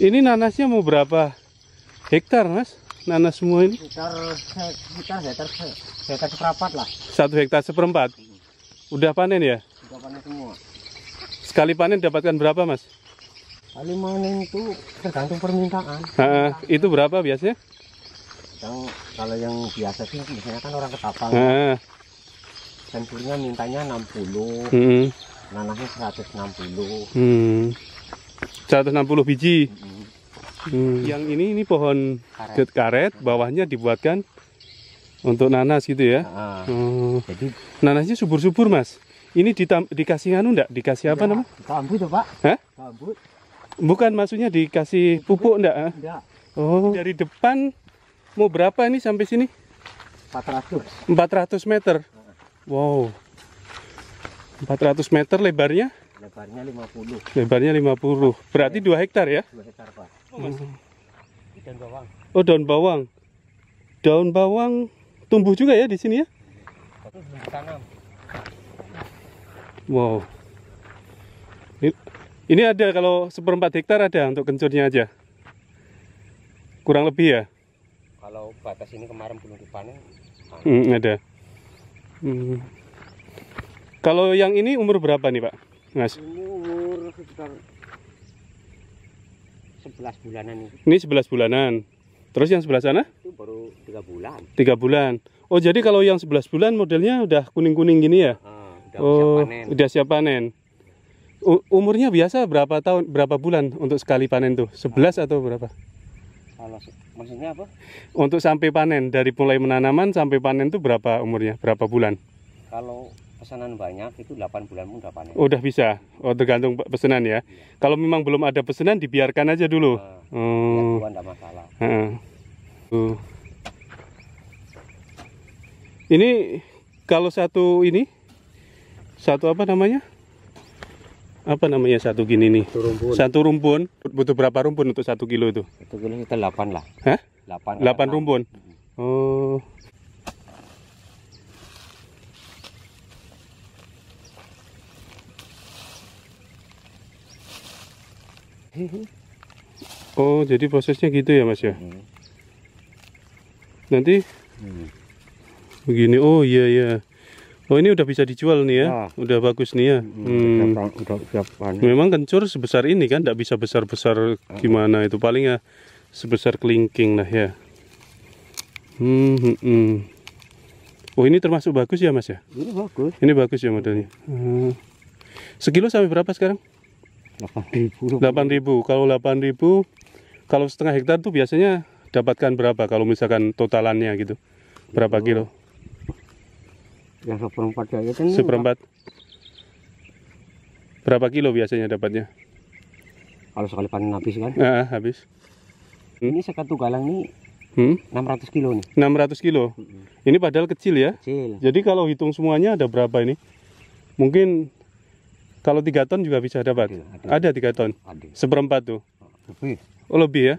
Ini nanasnya mau berapa hektar, Mas? Nanas semua ini? Hektar, hektar, hektar, hektar seperempat lah. Satu hektar seperempat. Mm-hmm. Udah panen ya? Udah panen semua. Sekali panen dapatkan berapa, Mas? Sekali panen itu tergantung permintaan. Ha, itu berapa biasanya? Yang, kalau yang biasa sih biasanya kan orang ketapang. Tentunya mintanya 60, hmm. nanasnya seratus 160. Hmm. 160 biji. Mm-hmm. Hmm. Yang ini ini pohon karet, karet bawahnya dibuatkan untuk nanas gitu ya. Ah, oh. Jadi nanasnya subur-subur, Mas. Ini ditam, dikasih anu enggak? Dikasih apa nama? namanya? Rambut, Pak. Hah? Bambu. Bukan maksudnya dikasih pupuk enggak? Enggak. Ah? Oh. Dari depan mau berapa ini sampai sini? 400. 400 meter. Wow. 400 meter lebarnya? Lebarnya 50. Lebarnya 50. Berarti iya. dua hektar ya? 2 hektar, Pak. Oh, Hmm. Daun bawang. Oh, daun bawang. Daun bawang tumbuh juga ya di sini ya? Ditanam. Wow. ini ada kalau seperempat hektar ada untuk kencurnya aja. Kurang lebih ya? Kalau batas ini kemarin belum dipanen. Hmm, ada. Hmm. Kalau yang ini umur berapa nih, Pak? Mas. umur sekitar 11 bulanan ini. Ini 11 bulanan. Terus yang sebelah sana? Itu baru 3 bulan. 3 bulan. Oh, jadi kalau yang 11 bulan modelnya udah kuning-kuning gini ya? Uh, udah oh, siap panen. Udah siap panen. umurnya biasa berapa tahun berapa bulan untuk sekali panen tuh? 11 atau berapa? maksudnya apa? Untuk sampai panen dari mulai menanaman sampai panen tuh berapa umurnya? Berapa bulan? Kalau pesanan banyak itu 8 bulan pun udah panen. udah bisa. Oh, tergantung pesanan ya. ya. Kalau memang belum ada pesanan dibiarkan aja dulu. Nah, hmm. masalah. Uh. Ini kalau satu ini satu apa namanya? Apa namanya satu gini nih? Satu rumpun. Satu rumpun. Butuh berapa rumpun untuk satu kilo itu? Satu kilo kita delapan lah. Hah? Delapan. Delapan rumpun. Oh. Oh, jadi prosesnya gitu ya, Mas ya? Nanti hmm. begini. Oh, iya iya. Oh, ini udah bisa dijual nih ya. Nah. Udah bagus nih ya. Hmm. hmm. Udah, udah, udah, udah Memang kencur sebesar ini kan tidak bisa besar-besar iya. gimana itu. Paling ya sebesar kelingking lah ya. Hmm, hmm, hmm. Oh, ini termasuk bagus ya, Mas ya? Ini bagus. Ini bagus ya modelnya. Hmm. Sekilo sampai berapa sekarang? 8000. ribu Kalau 8000 kalau setengah hektar tuh biasanya dapatkan berapa kalau misalkan totalannya gitu? Berapa oh. kilo? Ya seperempat aja ya kan. Seperempat. Berapa kilo biasanya dapatnya? Kalau sekali panen habis kan? Ah, habis. Hmm? Ini satu galang nih hmm? 600 kilo nih. 600 kilo. Ini padahal kecil ya. Kecil. Jadi kalau hitung semuanya ada berapa ini? Mungkin kalau tiga ton juga bisa dapat. Iya, ada, ada tiga ton. Ada. Seperempat tuh. Lebih. Oh lebih ya.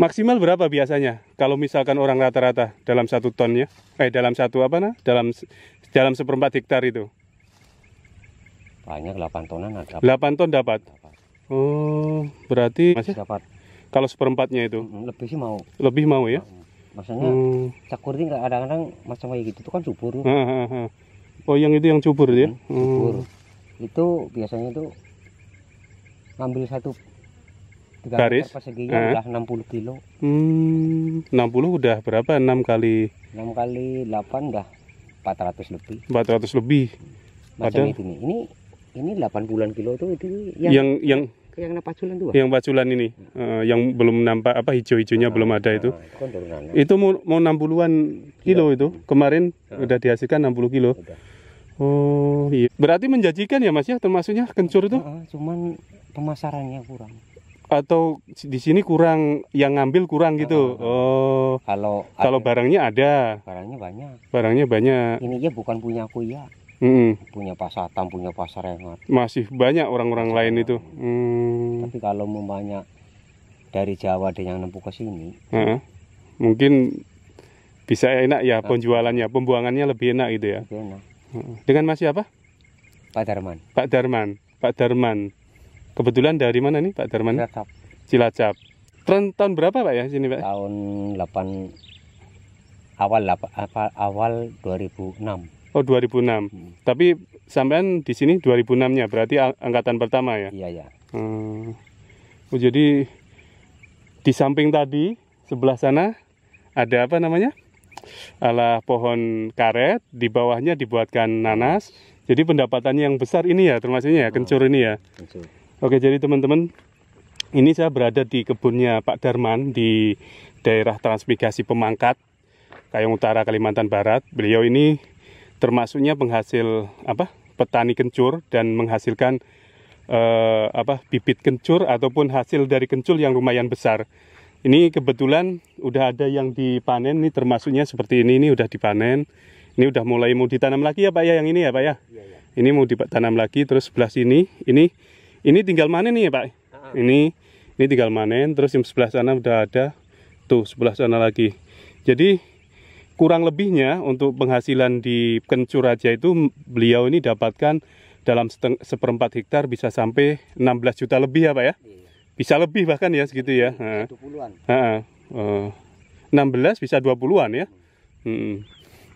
Maksimal berapa biasanya? Kalau misalkan orang rata-rata dalam satu ton ya? Eh dalam satu apa nah? Dalam dalam seperempat hektar itu? Banyak 8 tonan ada. 8 ton dapat. dapat. Oh berarti masih dapat. Kalau seperempatnya itu? Mm, mm, lebih sih mau. Lebih mau ya? Mm, Maksudnya hmm. cakur ini kadang-kadang macam kayak gitu tuh kan subur. Tuh. Oh yang itu yang subur ya? Hmm, subur. Hmm itu biasanya itu ngambil satu garis perseginya nya ah. udah 60 kilo. Hmm, 60 udah berapa? 6 kali 6 kali 8 udah 400 lebih. 400 lebih. Macam itu Ini ini 8 bulan kilo itu itu yang yang yang yang paculan tuh. Yang paculan ini. Uh, yang belum nampak apa hijau-hijaunya nah, belum ah, ada itu. Itu, ah, itu mau mau 60-an kilo, kilo iya. itu. Kemarin nah. udah dihasilkan 60 kilo. Udah. Oh iya. Berarti menjanjikan ya mas ya termasuknya kencur itu? Uh, cuman pemasarannya kurang. Atau di sini kurang yang ngambil kurang gitu. Uh, oh. Kalau kalau ada, barangnya ada. Barangnya banyak. Barangnya banyak. Ini ya bukan punya aku ya. -hmm. Punya tam, punya pasar yang Masih banyak orang-orang lain itu. Hmm. Tapi kalau mau banyak dari Jawa ada yang nempuh ke sini. Uh -huh. Mungkin bisa enak ya penjualannya, pembuangannya lebih enak gitu ya. Lebih enak. Dengan Mas siapa? Pak Darman. Pak Darman. Pak Darman. Kebetulan dari mana nih Pak Darman? Cilacap. Cilacap. Tren, tahun berapa Pak ya sini Pak? Tahun 8 awal apa awal 2006. Oh 2006. Hmm. Tapi sampean di sini 2006-nya berarti angkatan pertama ya? Iya ya. Hmm. Oh jadi di samping tadi sebelah sana ada apa namanya? ala pohon karet, di bawahnya dibuatkan nanas. Jadi pendapatannya yang besar ini ya termasuknya ya, oh, kencur ini ya. Oke, jadi teman-teman, ini saya berada di kebunnya Pak Darman di daerah transmigrasi Pemangkat, Kayong Utara Kalimantan Barat. Beliau ini termasuknya penghasil apa? petani kencur dan menghasilkan eh, apa bibit kencur ataupun hasil dari kencur yang lumayan besar. Ini kebetulan udah ada yang dipanen, Nih termasuknya seperti ini, ini udah dipanen. Ini udah mulai mau ditanam lagi ya Pak ya, yang ini ya Pak ya? ya, ya. Ini mau ditanam lagi, terus sebelah sini, ini ini tinggal manen nih ya Pak? Uh -huh. Ini ini tinggal manen, terus yang sebelah sana udah ada, tuh sebelah sana lagi. Jadi kurang lebihnya untuk penghasilan di kencur aja itu beliau ini dapatkan dalam seperempat hektar bisa sampai 16 juta lebih ya Pak ya? ya bisa lebih bahkan ya segitu ya. Iya, eh, enam belas bisa 20-an ya. Hmm.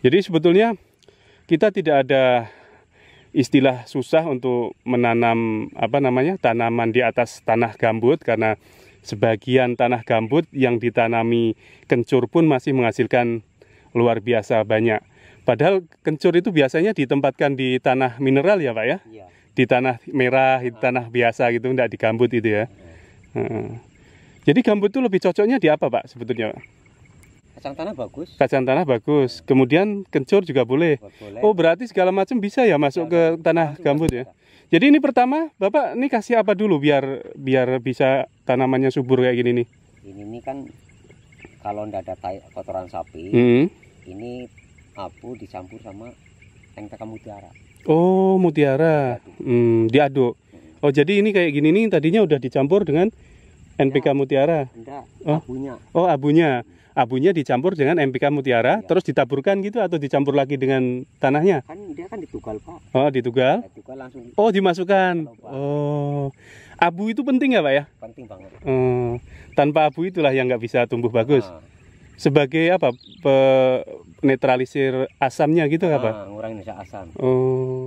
Jadi sebetulnya kita tidak ada istilah susah untuk menanam apa namanya tanaman di atas tanah gambut karena sebagian tanah gambut yang ditanami kencur pun masih menghasilkan luar biasa banyak. Padahal kencur itu biasanya ditempatkan di tanah mineral ya pak ya, ya. di tanah merah, di tanah biasa gitu, tidak di gambut itu ya. Iya. Jadi gambut itu lebih cocoknya di apa Pak sebetulnya? Kacang tanah bagus. Kacang tanah bagus. Kemudian kencur juga boleh. boleh. Oh berarti segala macam bisa ya masuk ya, ke tanah gambut ya. Bisa. Jadi ini pertama Bapak ini kasih apa dulu biar biar bisa tanamannya subur kayak gini nih? Ini ini kan kalau tidak ada tai, kotoran sapi, hmm. ini abu dicampur sama NPK mutiara. Oh mutiara, Hmm, diaduk. Oh jadi ini kayak gini nih tadinya udah dicampur dengan NPK mutiara. oh. abunya. Oh abunya, abunya dicampur dengan NPK mutiara, ya. terus ditaburkan gitu atau dicampur lagi dengan tanahnya? Kan dia kan ditugal pak. Oh ditugal? Iya, ditugal langsung. Oh dimasukkan. oh, abu itu penting ya pak ya? Penting banget. Hmm. Tanpa abu itulah yang nggak bisa tumbuh bagus. Nah. Sebagai apa? Pe netralisir asamnya gitu nah, apa? Ngurangin asam. Oh.